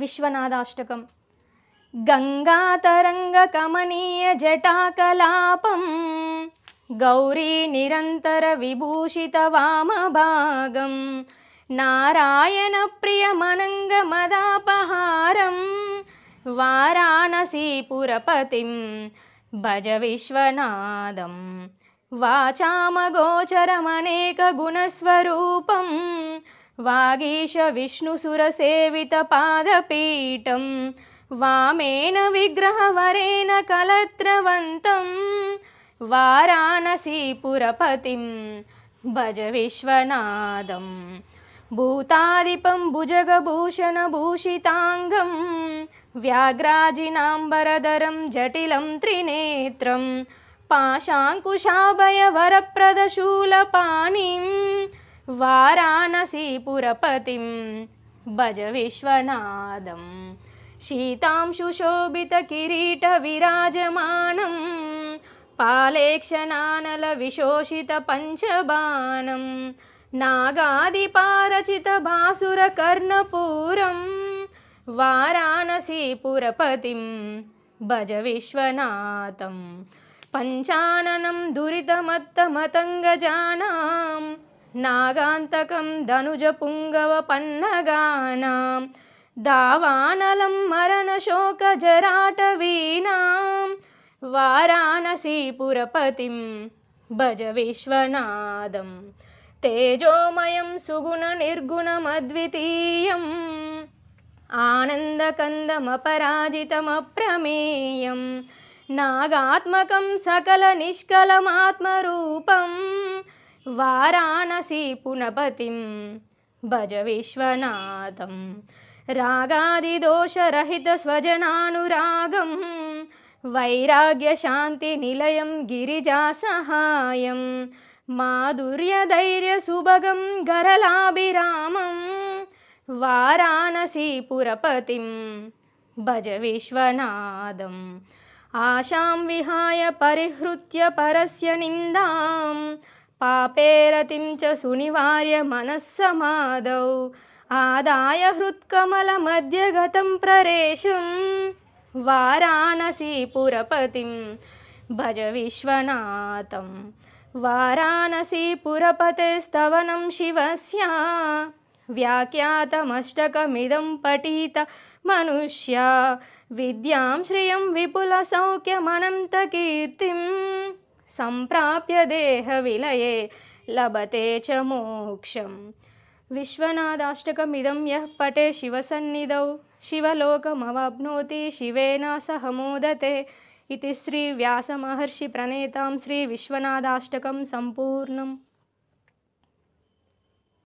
విశ్వనాథాష్టకం గంగాతరంగకమనీయ జటాకలాపం గౌరీ నిరంతర విభూషిత వామభాగం నారాయణ ప్రియమనంగ మదాపహారం వారాణసీపురపతిం భజ విశ్వనాదం వాచామగోచరమనేక గుణస్వరూపం वागीशविष्णुसुरसेवितपादपीठं वामेन विग्रहवरेण कलत्रवन्तं वाराणसीपुरपतिं पुरपतिं भज विश्वनादं भूतादिपं भुजगभूषणभूषिताङ्गं व्याघ्राजिनाम्बरधरं जटिलं त्रिनेत्रं पाशाङ्कुशाभयवरप्रदशूलपाणिम् वाराणसीपुरपतिं भज विश्वनादं शीतां शुशोभितकिरीटविराजमानं पालेक्षनानलविशोषितपञ्चबानं नागादिपारचितभासुरकर्णपूरं वाराणसीपुरपतिं भज विश्वनाथं पञ्चाननं दुरितमत्तमतङ्गजानाम् నాగాంతకం ధనుజ పుంగవ పన్నగానాం దావానలం మరణశోక జరాటవీనాం వారాణసీపురపతిం భజ విశ్వనాదం తేజోమయం సుగుణ నిర్గుణమద్వితీయం ఆనందకందమపరాజితమప్రమేయం నాగాత్మకం సకల నిష్కలమాత్మరూపం वाराणसी पुनपतिं भज विश्वनाथं रागादिदोषरहितस्वजनानुरागं वैराग्यशान्तिनिलयं गिरिजासहायं माधुर्यधैर्यसुभगं गरलाभिरामं वाराणसी पुरपतिं भज विश्वनादम् आशां विहाय परिहृत्य परस्य निन्दाम् पापेरतिं च सुनिवार्य मनस्समादौ आदाय हृत्कमलमध्यगतं प्ररेशं वाराणसीपुरपतिं भज विश्वनाथं वाराणसीपुरपतेस्तवनं शिवस्य व्याख्यातमष्टकमिदं मनुष्या विद्यां श्रियं विपुलसौख्यमनन्तकीर्तिम् सम्प्राप्य देहविलये लभते च मोक्षं विश्वनादाष्टकमिदं यः पटे शिवसन्निधौ शिवलोकमवाप्नोति शिवेना सह मोदते इति श्रीव्यासमहर्षिप्रणेतां श्रीविश्वनादाष्टकं सम्पूर्णम्